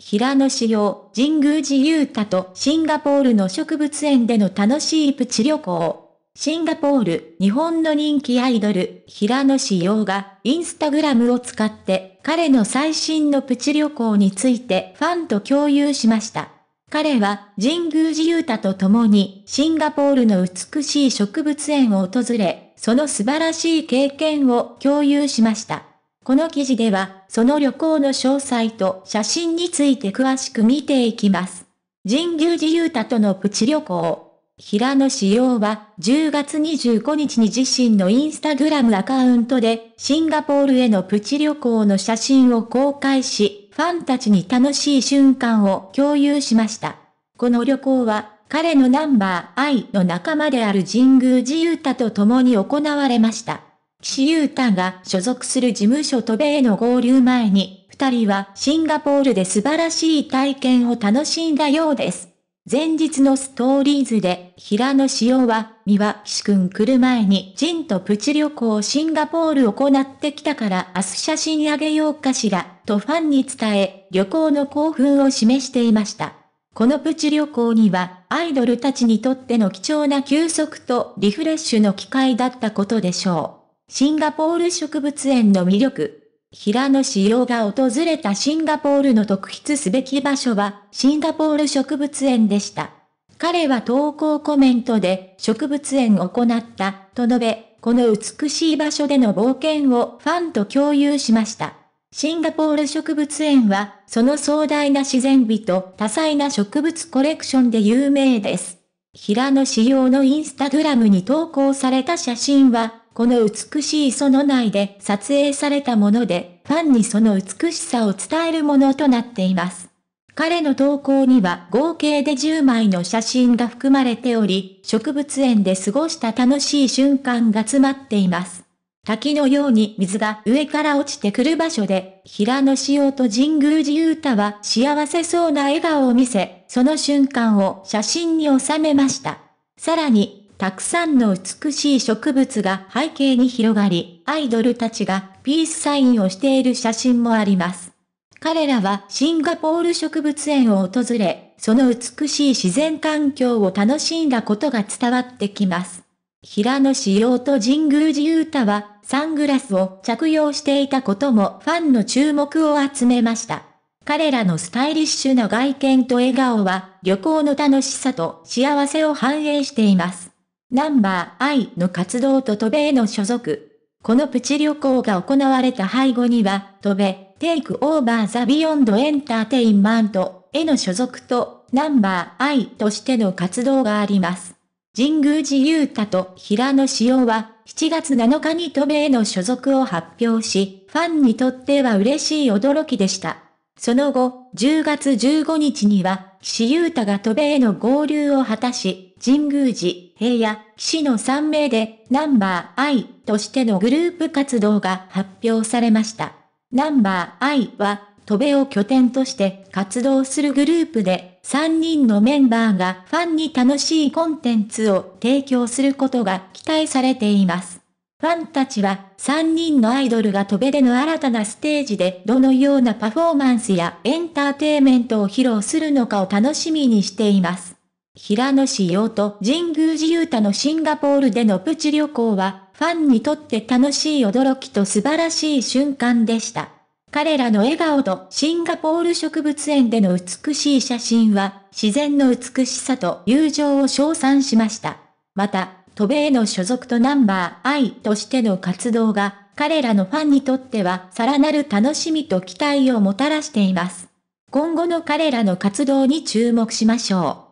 平野紫耀、神宮寺勇太とシンガポールの植物園での楽しいプチ旅行。シンガポール、日本の人気アイドル、平野紫耀が、インスタグラムを使って、彼の最新のプチ旅行についてファンと共有しました。彼は、神宮寺勇太と共に、シンガポールの美しい植物園を訪れ、その素晴らしい経験を共有しました。この記事では、その旅行の詳細と写真について詳しく見ていきます。神宮寺勇太とのプチ旅行。平野志耀は10月25日に自身のインスタグラムアカウントでシンガポールへのプチ旅行の写真を公開し、ファンたちに楽しい瞬間を共有しました。この旅行は彼のナンバー愛の仲間である神宮寺勇太と共に行われました。岸優太が所属する事務所と米への合流前に、二人はシンガポールで素晴らしい体験を楽しんだようです。前日のストーリーズで、平野紫耀は、三は岸くん来る前に、ジンとプチ旅行シンガポール行ってきたから明日写真あげようかしら、とファンに伝え、旅行の興奮を示していました。このプチ旅行には、アイドルたちにとっての貴重な休息とリフレッシュの機会だったことでしょう。シンガポール植物園の魅力。平野紫耀が訪れたシンガポールの特筆すべき場所は、シンガポール植物園でした。彼は投稿コメントで、植物園を行った、と述べ、この美しい場所での冒険をファンと共有しました。シンガポール植物園は、その壮大な自然美と多彩な植物コレクションで有名です。平野紫耀のインスタグラムに投稿された写真は、この美しいその内で撮影されたもので、ファンにその美しさを伝えるものとなっています。彼の投稿には合計で10枚の写真が含まれており、植物園で過ごした楽しい瞬間が詰まっています。滝のように水が上から落ちてくる場所で、平野紫耀と神宮寺雄太は幸せそうな笑顔を見せ、その瞬間を写真に収めました。さらにたくさんの美しい植物が背景に広がり、アイドルたちがピースサインをしている写真もあります。彼らはシンガポール植物園を訪れ、その美しい自然環境を楽しんだことが伝わってきます。平野紫耀と神宮寺勇太はサングラスを着用していたこともファンの注目を集めました。彼らのスタイリッシュな外見と笑顔は旅行の楽しさと幸せを反映しています。ナンバー I の活動と渡米への所属。このプチ旅行が行われた背後には、渡米、テイクオーバーザビヨンドエンターテインマントへの所属と、ナンバー I としての活動があります。神宮寺勇太と平野紫耀は、7月7日に渡米への所属を発表し、ファンにとっては嬉しい驚きでした。その後、10月15日には、岸優太が渡米への合流を果たし、神宮寺、平野、岸の3名で、ナンバー I としてのグループ活動が発表されました。ナンバー I は、渡米を拠点として活動するグループで、3人のメンバーがファンに楽しいコンテンツを提供することが期待されています。ファンたちは3人のアイドルが飛べでの新たなステージでどのようなパフォーマンスやエンターテイメントを披露するのかを楽しみにしています。平野紫耀と神宮寺勇太のシンガポールでのプチ旅行はファンにとって楽しい驚きと素晴らしい瞬間でした。彼らの笑顔とシンガポール植物園での美しい写真は自然の美しさと友情を称賛しました。また、渡米の所属とナンバー I としての活動が、彼らのファンにとっては、さらなる楽しみと期待をもたらしています。今後の彼らの活動に注目しましょう。